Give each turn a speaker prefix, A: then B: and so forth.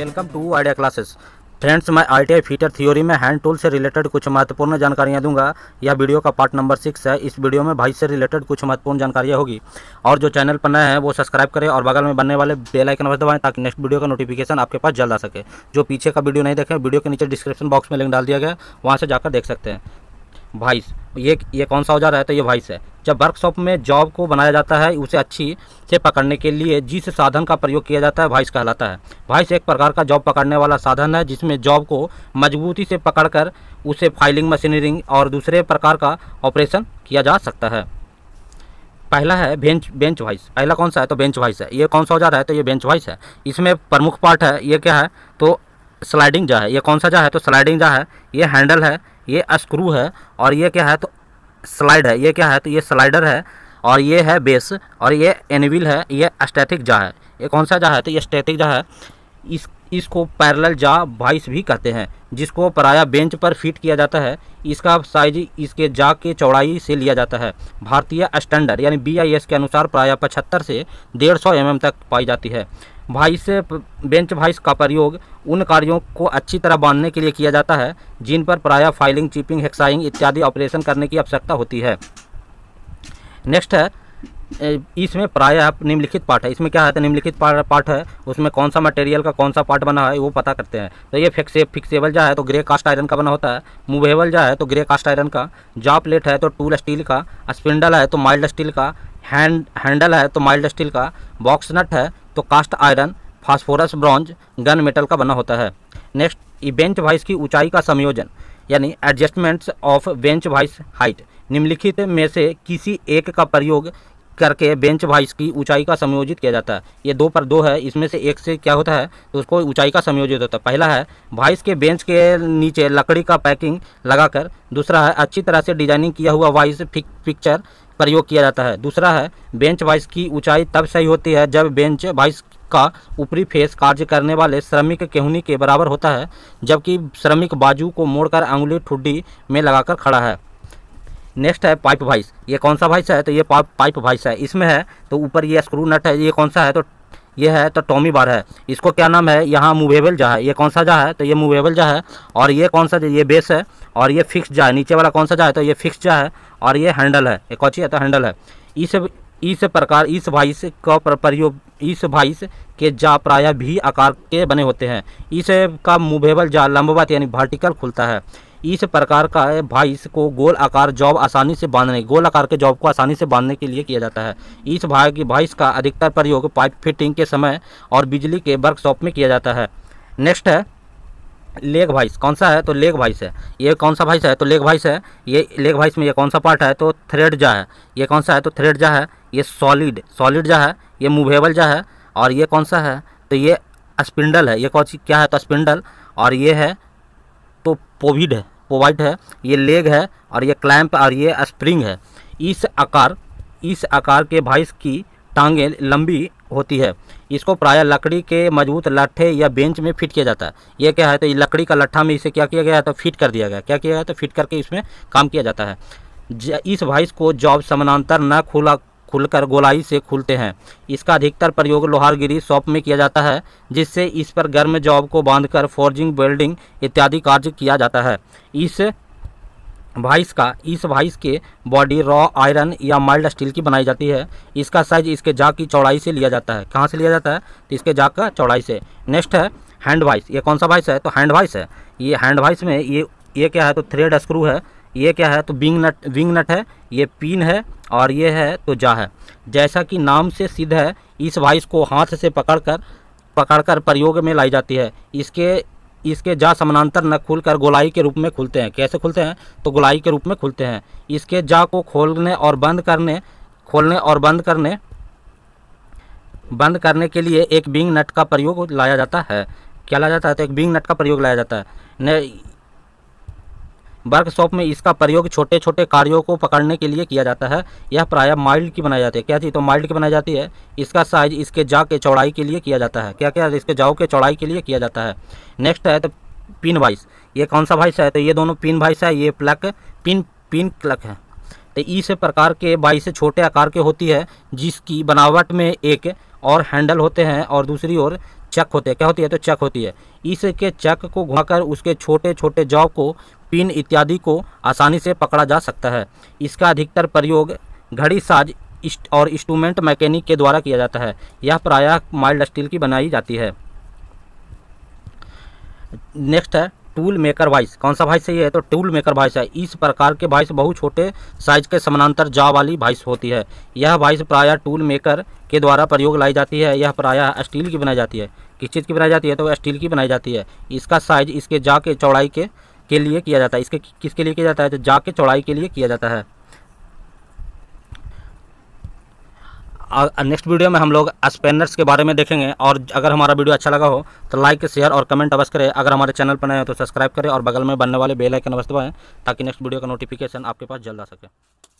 A: welcome to idea classes friends मैं I T fitter theory में hand tool से related कुछ महत्वपूर्ण जानकारियां दूंगा यह वीडियो का पार्ट नंबर सिक्स है इस वीडियो में भाई से रिलेटेड कुछ महत्वपूर्ण जानकारियां होगी और जो चैनल पर नए हैं वो सब्सक्राइब करें और बगल में बनने वाले बेल आइकन पर दबाएं ताकि नेक्स्ट वीडियो का नोटिफिकेशन आपके पास जल्द आ सके जो पीछे का वीडियो नहीं देखें वीडियो के नीचे डिस्क्रिप्शन बॉक्स में लिंक डाल दिया गया वहाँ से जाकर देख सकते हैं वाइस ये ये कौन सा औजार है तो ये वाइस है जब वर्कशॉप में जॉब को बनाया जाता है उसे अच्छी से पकड़ने के लिए जिस साधन का प्रयोग किया जाता है वाइस कहलाता है वाइस एक प्रकार का जॉब पकड़ने वाला साधन है जिसमें जॉब को मजबूती से पकड़कर उसे फाइलिंग मशीनरिंग और दूसरे प्रकार का ऑपरेशन किया जा सकता है पहला है बेंच बेंच वाइस पहला कौन सा है तो बेंच वाइस है ये कौन सा औजार है तो ये बेंच वाइस है इसमें प्रमुख पार्ट है ये क्या है तो स्लाइडिंग जा है ये कौन सा जा है तो स्लाइडिंग जा है ये हैंडल है ये स्क्रू है और ये क्या है तो स्लाइड है ये क्या है तो ये स्लाइडर है और ये है बेस और ये एनविल है ये स्टैथिक जा है ये कौन सा जा है तो ये स्टैथिक जा है इस इसको पैरेलल जा वाइस भी कहते हैं जिसको पराया बेंच पर फिट किया जाता है इसका साइज इसके जा के चौड़ाई से लिया जाता है भारतीय स्टैंडर्ड यानी बी के अनुसार पराया पचहत्तर से डेढ़ सौ mm तक पाई जाती है भाइस बेंच भाइस का प्रयोग उन कार्यों को अच्छी तरह बांधने के लिए किया जाता है जिन पर प्रायः फाइलिंग चिपिंग हेक्साइंग इत्यादि ऑपरेशन करने की आवश्यकता होती है नेक्स्ट है इसमें प्रायः निम्नलिखित पार्ट है इसमें क्या है तो निम्नलिखित पार्ट है उसमें कौन सा मटेरियल का कौन सा पार्ट बना है वो पता करते हैं तो ये फिक्से फिक्सेबल जा है तो ग्रे कास्ट आयरन का बना होता है मूवेबल जा है तो ग्रे कास्ट आयरन का जा प्लेट है तो टूल स्टील का स्पिंडल है तो माइल्ड स्टील का हैंड हैंडल है तो माइल्ड स्टील का बॉक्स नट है तो cast iron phosphorus bronze gun metal का बना होता है नेक्स्ट बेंच वाइस की ऊंचाई का संयोजन यानी adjustments of bench vice height निम्नलिखित में से किसी एक का प्रयोग करके बेंच वाइस की ऊंचाई का संयोजित किया जाता है ये दो पर दो है इसमें से एक से क्या होता है तो उसको ऊंचाई का संयोजित होता है पहला है वाइस के बेंच के नीचे लकड़ी का पैकिंग लगाकर दूसरा है अच्छी तरह से डिजाइनिंग किया हुआ वाइस पिक्चर प्रयोग किया जाता है दूसरा है बेंच वाइस की ऊंचाई तब सही होती है जब बेंच वाइस का ऊपरी फेस कार्य करने वाले श्रमिक केहूनी के बराबर होता है जबकि श्रमिक बाजू को मोड़कर अंगुली ठुड्डी में लगाकर खड़ा है नेक्स्ट है पाइप वाइस ये कौन सा वाइस है तो ये पाइप वाइस है इसमें है तो ऊपर ये स्क्रू नट है ये कौन सा है तो ये है तो टॉमी बार है इसको क्या नाम है यहाँ मूवेबल जा है ये कौन सा जा है तो ये मूवेबल जा है और ये कौन सा ये बेस है और ये फिक्स जा है नीचे वाला कौन सा जा है तो ये फिक्स जा है और ये हैंडल है एक कौची है तो हैंडल है इस इस प्रकार इस भाइस का प्रयोग इस भाइस के जा प्राय भी आकार के बने होते हैं इस का मूवेबल जा लंबवत यानी वर्टिकल खुलता है इस प्रकार का भाइस को गोल आकार जॉब आसानी से बांधने गोल आकार के जॉब को आसानी से बांधने के लिए किया जाता है इस भाई की भाइस का अधिकतर प्रयोग पाइप फिटिंग के समय और बिजली के वर्कशॉप में किया जाता है नेक्स्ट है लेग वाइस कौन सा है तो लेग वाइस है ये कौन सा वाइस है तो लेग वाइस है ये लेग वाइस में ये कौन सा पार्ट है तो थ्रेड जा है ये कौन सा है तो थ्रेड जा है ये सॉलिड सॉलिड जा है ये मूवेबल जा है और ये कौन सा है तो ये स्पिंडल है ये कौन सी क्या है तो स्पिंडल और ये है तो पोविड है पोवाइट है ये लेग है और ये क्लैम्प और ये स्प्रिंग है इस आकार इस आकार के भाइस की टांगे लंबी होती है इसको प्रायः लकड़ी के मजबूत लट्ठे या बेंच में फिट किया जाता है ये क्या है तो ये लकड़ी का लट्ठा में इसे क्या किया गया है तो फिट कर दिया गया क्या किया गया तो फिट करके इसमें काम किया जाता है इस वाइस को जॉब समानांतर न खुला खुलकर गोलाई से खुलते हैं इसका अधिकतर प्रयोग लोहारगिरी शॉप में किया जाता है जिससे इस पर गर्म जॉब को बांधकर फोर्जिंग वेल्डिंग इत्यादि कार्य किया जाता है इस वाइस का इस वाइस के बॉडी रॉ आयरन या माइल्ड स्टील की बनाई जाती है इसका साइज इसके जाग की चौड़ाई से लिया जाता है कहाँ से लिया जाता है तो इसके जाग का चौड़ाई से नेक्स्ट है हैंड वाइस ये कौन सा वाइस है तो हैंड वाइस है ये हैंड वाइस में ये ये क्या है तो थ्रेड स्क्रू है ये क्या है तो विंग नट विंग नट है ये पिन है और ये है तो जा है जैसा कि नाम से सिद्ध है इस वाइस को हाथ से पकड़कर पकड़कर प्रयोग में लाई जाती है इसके इसके जा समानांतर न खुलकर गोलाई के रूप में खुलते हैं कैसे खुलते हैं तो गोलाई के रूप में खुलते हैं इसके जा को खोलने और बंद करने खोलने और बंद करने बंद करने के लिए एक बिंग नट का प्रयोग लाया जाता है क्या लाया जाता है तो एक बिंग नट का प्रयोग लाया जाता है वर्कशॉप में इसका प्रयोग छोटे छोटे कार्यों को पकड़ने के लिए किया जाता है यह प्रायः माइल्ड की बनाई जाती है क्या चीज़ तो माइल्ड की बनाई जाती है इसका साइज इसके जा के चौड़ाई के लिए किया जाता है क्या क्या इसके जाओ के चौड़ाई के लिए किया जाता है नेक्स्ट है तो पिन वाइस ये कौन सा वाइस है तो ये दोनों पिन वाइस है ये प्लक पिन पिन क्लक है तो इस प्रकार के बाइस छोटे आकार के होती है जिसकी बनावट में एक और हैंडल होते हैं और दूसरी ओर चक होते हैं क्या होती है तो चक होती है इसके चक को घुमाकर उसके छोटे छोटे जॉब को पिन इत्यादि को आसानी से पकड़ा जा सकता है इसका अधिकतर प्रयोग घड़ी साज और इंस्ट्रूमेंट मैकेनिक के द्वारा किया जाता है यह प्रायः माइल्ड स्टील की बनाई जाती है नेक्स्ट है टूल मेकर वाइस कौन सा वाइस है ये तो टूल मेकर भाई है इस प्रकार के भाई बहुत छोटे साइज के समानांतर जा वाली भाई होती है यह भाइस प्रायः टूल मेकर के द्वारा प्रयोग लाई जाती है यह प्रायः स्टील की बनाई जाती है किस चीज़ की बनाई जाती है तो स्टील की बनाई जाती है इसका साइज इसके जा के चौड़ाई के के लिए किया जाता है इसके किसके लिए किया जाता है तो जाग के चौड़ाई के लिए किया जाता है नेक्स्ट वीडियो में हम लोग स्पेनर्स के बारे में देखेंगे और अगर हमारा वीडियो अच्छा लगा हो तो लाइक शेयर और कमेंट अवश्य करें अगर हमारे चैनल पर नए हो तो सब्सक्राइब करें और बगल में बनने वाले बेल आइकन अवश्य दबाएं ताकि नेक्स्ट वीडियो का नोटिफिकेशन आपके पास जल्द आ सके